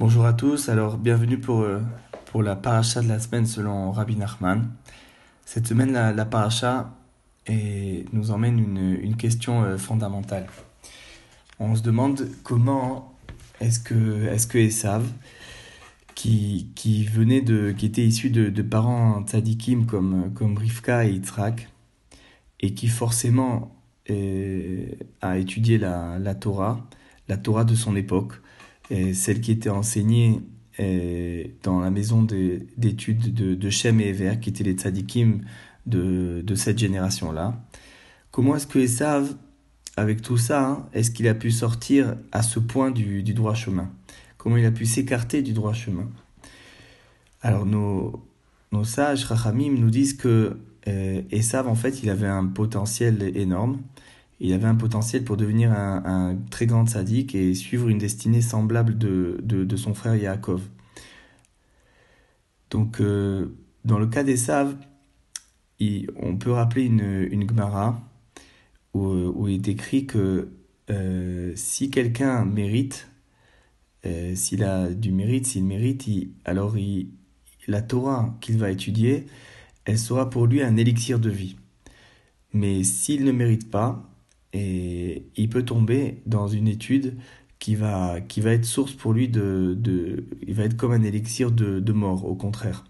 Bonjour à tous, alors bienvenue pour, euh, pour la paracha de la semaine selon Rabbi Nachman. Cette semaine, la, paracha nous emmène une, question euh, fondamentale. On se demande comment est-ce que, est que Esav, qui, qui, venait de, qui était issu de, parents tzadikim comme, comme Rivka et Yitzhak, et qui forcément euh, a étudié la Torah, la Torah de son époque, euh, celle qui était enseignée euh, dans la maison d'études de, de, Shem et Ever, qui étaient les tzadikim de, cette génération-là. Comment est-ce que Esav, avec tout ça, hein, est-ce qu'il a pu sortir à ce point du, droit chemin Comment il a pu s'écarter du droit chemin Alors nos, sages, Rachamim, nous disent que euh, Esav, en fait, il avait un potentiel énorme il avait un potentiel pour devenir un, très grand sadique et suivre une destinée semblable de, son frère Yaakov. Donc, euh, dans le cas des Saves, on peut rappeler une, une Gemara où, il décrit que euh, si quelqu'un mérite, euh, s'il a du mérite, s'il mérite, alors la Torah qu'il va étudier, elle sera pour lui un élixir de vie. Mais s'il ne mérite pas, et il peut tomber dans une étude qui va, qui va être source pour lui de, de Il va être comme un élixir de, de mort, au contraire.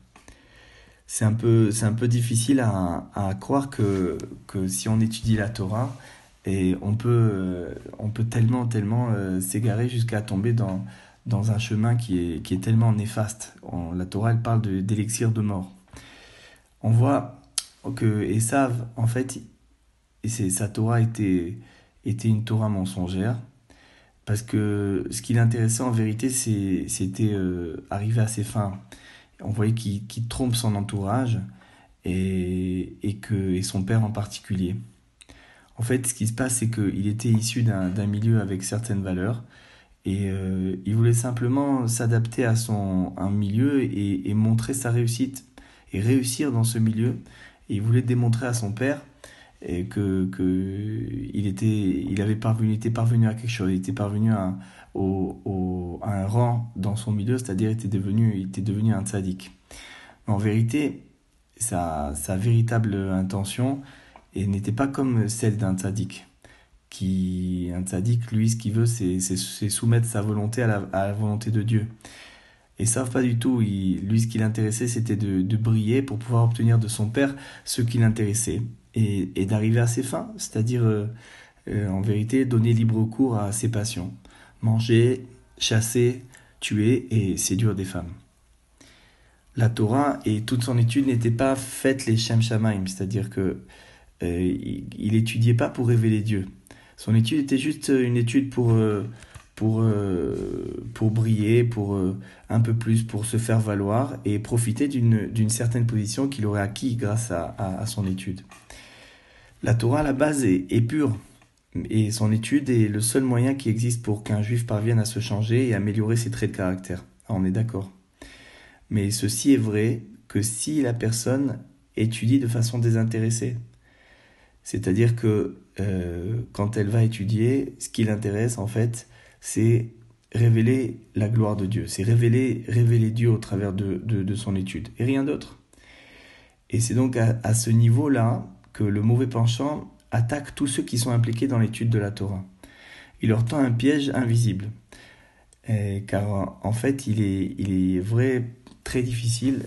C'est un peu, c'est un peu difficile à, à croire que, que si on étudie la Torah, et on peut, euh, on peut tellement, tellement euh, s'égarer jusqu'à tomber dans, dans un chemin qui est, qui est tellement néfaste. la Torah, elle parle d'élixir de, mort. On voit que savent en fait, et sa Torah était, une Torah mensongère. Parce que ce qui l'intéressait en vérité, c'était euh, arriver à ses fins. On voyait qu'il trompe son entourage et, que, et son père en particulier. En fait, ce qui se passe, c'est qu'il était issu d'un milieu avec certaines valeurs et euh, il voulait simplement s'adapter à son un milieu et, et montrer sa réussite et réussir dans ce milieu. Et il voulait démontrer à son père et que, que il était il avait parvenu était parvenu à quelque chose il était parvenu à, un rang dans son milieu c'est-à-dire était devenu il était devenu un tzaddik en vérité sa, sa véritable intention n'était pas comme celle d'un tzaddik qui un tzaddik lui ce qu'il veut c'est soumettre sa volonté à la, volonté de Dieu et ça, pas du tout lui ce qui l'intéressait c'était de, de briller pour pouvoir obtenir de son père ce qui l'intéressait et, d'arriver à ses fins, c'est-à-dire euh, euh, en vérité donner libre cours à ses passions, manger, chasser, tuer et séduire des femmes. La Torah et toute son étude n'étaient pas faites les Shem c'est-à-dire que euh, il n'étudiait pas pour révéler Dieu. Son étude était juste une étude pour pour, pour briller, pour un peu plus, pour se faire valoir et profiter d'une certaine position qu'il aurait acquis grâce à son étude. La Torah à la base est, pure et son étude est le seul moyen qui existe pour qu'un juif parvienne à se changer et améliorer ses traits de caractère. Ah, on est d'accord. Mais ceci est vrai que si la personne étudie de façon désintéressée, c'est-à-dire que euh, quand elle va étudier, ce qui l'intéresse en fait, c'est révéler la gloire de Dieu, c'est révéler, révéler Dieu au travers de, son étude et rien d'autre. Et c'est donc à, à ce niveau-là que le mauvais penchant attaque tous ceux qui sont impliqués dans l'étude de la Torah. Il leur tend un piège invisible, car en fait il est, vrai très difficile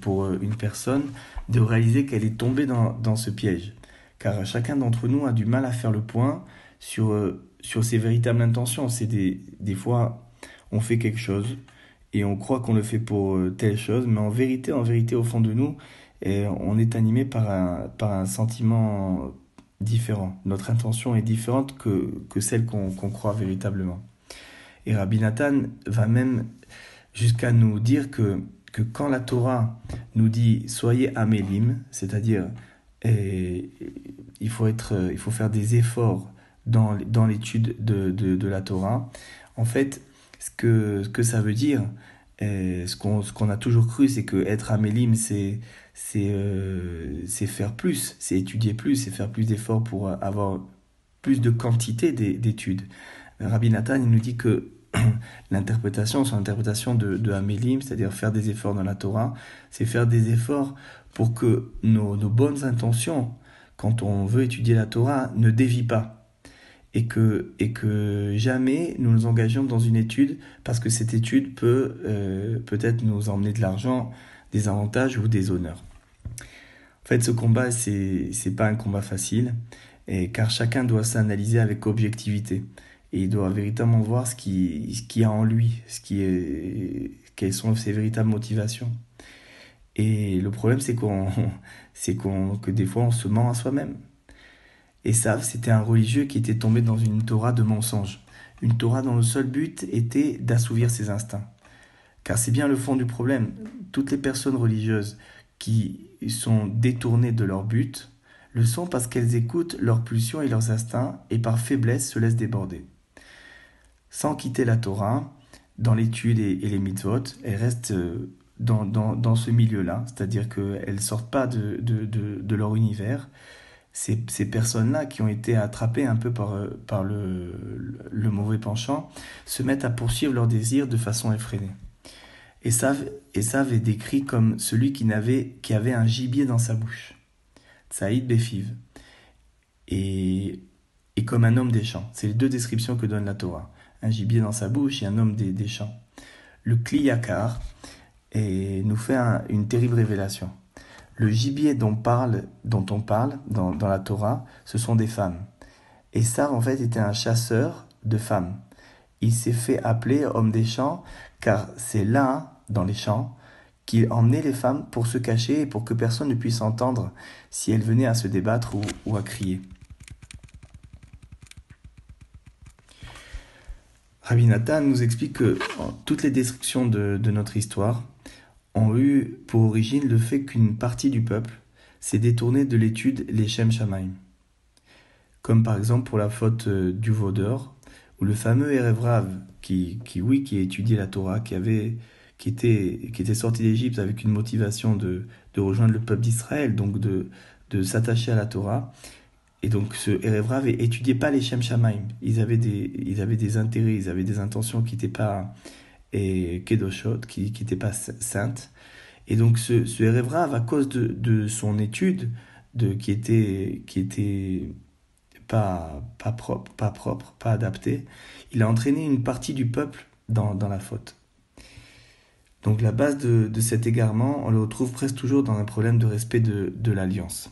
pour une personne de réaliser qu'elle est tombée dans, dans, ce piège, car chacun d'entre nous a du mal à faire le point sur, sur ses véritables intentions. C'est des, des fois on fait quelque chose et on croit qu'on le fait pour euh, telle chose, mais en vérité, en vérité, au fond de nous, et on est animé par un, par un sentiment différent. Notre intention est différente que, que celle qu'on croit véritablement. Et Rabbi Nathan va même jusqu'à nous dire que, que quand la Torah nous dit soyez amélim, c'est-à-dire il, faut il faut faire des efforts dans, dans l'étude de, de, la Torah, en fait, ce que, ce que ça veut dire, euh, ce qu'on a toujours cru, c'est que être Amélim, c'est euh, c'est faire plus, c'est étudier plus, c'est faire plus d'efforts pour avoir plus de quantité d'études. Rabbi Nathan, il nous dit que l'interprétation, son interprétation de, de Amélim, c'est-à-dire faire des efforts dans la Torah, c'est faire des efforts pour que nos, nos bonnes intentions, quand on veut étudier la Torah, ne dévient pas et que, et que jamais nous nous engageons dans une étude parce que cette étude peut euh, peut-être nous emmener de l'argent, des avantages ou des honneurs. En fait, ce combat, c'est n'est pas un combat facile, et, car chacun doit s'analyser avec objectivité et il doit véritablement voir ce qu'il ce qui a en lui, ce qui est, quelles sont ses véritables motivations. Et le problème, c'est qu'on, c'est qu'on, que des fois, on se ment à soi-même. Et savent, c'était un religieux qui était tombé dans une Torah de mensonges. une Torah dont le seul but était d'assouvir ses instincts. Car c'est bien le fond du problème. Toutes les personnes religieuses qui sont détournées de leur but le sont parce qu'elles écoutent leurs pulsions et leurs instincts et par faiblesse se laissent déborder. Sans quitter la Torah, dans l'étude et, les mitzvot, elles restent euh, dans, dans, ce milieu-là, c'est-à-dire qu'elles ne sortent pas de, de leur univers ces, personnes-là qui ont été attrapées un peu par, euh, le, mauvais penchant se mettent à poursuivre leurs désirs de façon effrénée. Et Esav est décrit comme celui qui, avait un gibier dans sa bouche. Saïd Befiv. Et, comme un homme des champs. C'est les deux descriptions que donne la Torah. Un gibier dans sa bouche et un homme des, champs. Le Kliyakar nous fait une terrible révélation. Le gibier dont, on parle dans, la Torah, ce sont des femmes. Et ça, en fait, était un chasseur de femmes. Il s'est fait appeler homme des champs, car c'est là, dans les champs, qu'il emmenait les femmes pour se cacher et pour que personne ne puisse entendre si elles venaient à se débattre ou, à crier. Rabbi Nathan nous explique que toutes les descriptions de notre histoire, ont eu pour origine le fait qu'une partie du peuple s'est détournée de l'étude les Shem Shamaim, comme par exemple pour la faute euh, du vaudeur, ou le fameux Erevrav, qui, qui, oui, qui étudiait la Torah, qui, avait, qui, était, qui était sorti d'Égypte avec une motivation de, de rejoindre le peuple d'Israël, donc de, de s'attacher à la Torah. Et donc ce Erevrav n'étudiait pas les Shem Shamaim. Ils avaient des, ils avaient des intérêts, ils avaient des intentions qui n'étaient pas et Kedoshot, qui n'était pas sainte. Et donc ce, ce à cause de, son étude, de, qui était, qui était pas, pas, propre, pas propre, pas adapté, il a entraîné une partie du peuple dans, la faute. Donc la base de, cet égarement, on le retrouve presque toujours dans un problème de respect de, l'alliance,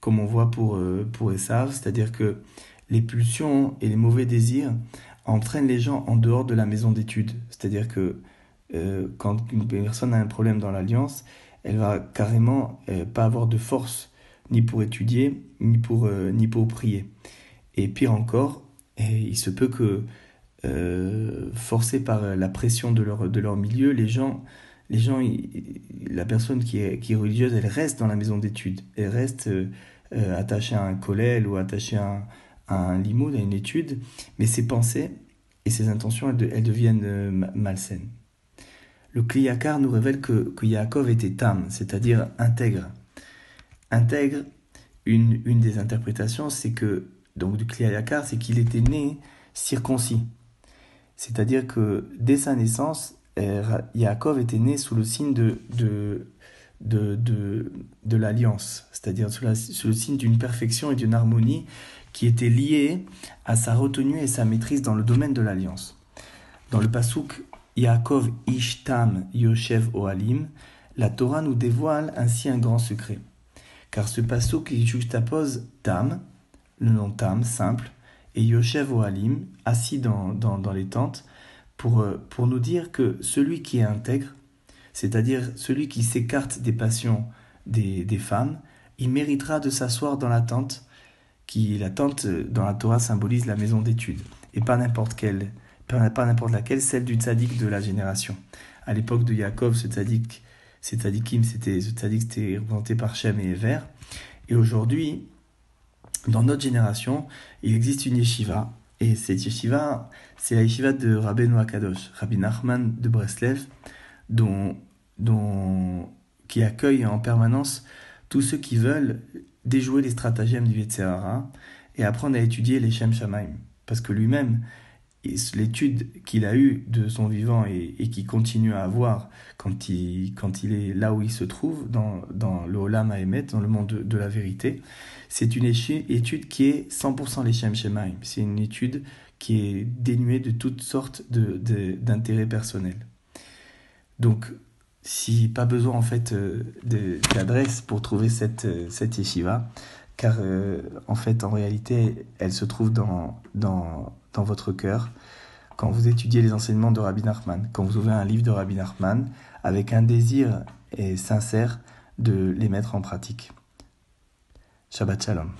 comme on voit pour, euh, pour c'est-à-dire que les pulsions et les mauvais désirs entraîne les gens en dehors de la maison d'études. C'est-à-dire que euh, quand une personne a un problème dans l'alliance, elle va carrément euh, pas avoir de force ni pour étudier, ni pour, euh, ni pour prier. Et pire encore, il se peut que, forcés par la pression de leur, de leur milieu, les gens, les gens la personne qui est, qui religieuse, elle reste dans la maison d'études, elle reste attachée à un collège ou attachée à un, un limo, à une étude, mais ses pensées et ses intentions, elles, deviennent euh, malsaines. Le Kliyakar nous révèle que, que Yaakov était tam, c'est-à-dire intègre. Intègre, une, une des interprétations, c'est que, donc du Kliyakar, c'est qu'il était né circoncis. C'est-à-dire que dès sa naissance, euh, Yaakov était né sous le signe de, de, de, de, de l'alliance, c'est-à-dire sous, le signe d'une perfection et d'une harmonie qui était liée à sa retenue et sa maîtrise dans le domaine de l'alliance. Dans le Passouk Yaakov Ishtam Yoshev Oalim, la Torah nous dévoile ainsi un grand secret. Car ce Passouk juxtapose Tam, le nom Tam simple, et Yoshev Oalim, assis dans, dans, les tentes, pour, euh, pour nous dire que celui qui est intègre, c'est-à-dire celui qui s'écarte des passions des, des femmes, il méritera de s'asseoir dans la tente qui la tente euh, dans la Torah symbolise la maison d'études, et pas n'importe quelle, pas n'importe laquelle, celle du tzaddik de la génération. À l'époque de Yaakov, ce tzaddik, c'est tzaddikim, c'était, ce tzaddik était représenté par Shem et Ever, et aujourd'hui, dans notre génération, il existe une yeshiva, et cette yeshiva, c'est la yeshiva de Rabbi Kadosh, Rabbi Nachman de Breslev, dont, dont, qui accueille en permanence tous ceux qui veulent déjouer les stratagèmes du Yetzirara et apprendre à étudier les Shem Shamaim. Parce que lui-même, l'étude qu'il a eue de son vivant et, et qu'il continue à avoir quand il, quand il est là où il se trouve, dans, dans le Olam Haemet, dans le monde de, la vérité, c'est une étude qui est 100% les Shem C'est une étude qui est dénuée de toutes sortes d'intérêts de, personnels. Donc, si pas besoin en fait euh, d'adresse pour trouver cette, euh, yeshiva, car euh, en fait en réalité elle se trouve dans, dans, dans votre cœur. Quand vous étudiez les enseignements de Rabbi Nachman, quand vous ouvrez un livre de Rabbi Nachman, avec un désir et sincère de les mettre en pratique. Shabbat Shalom.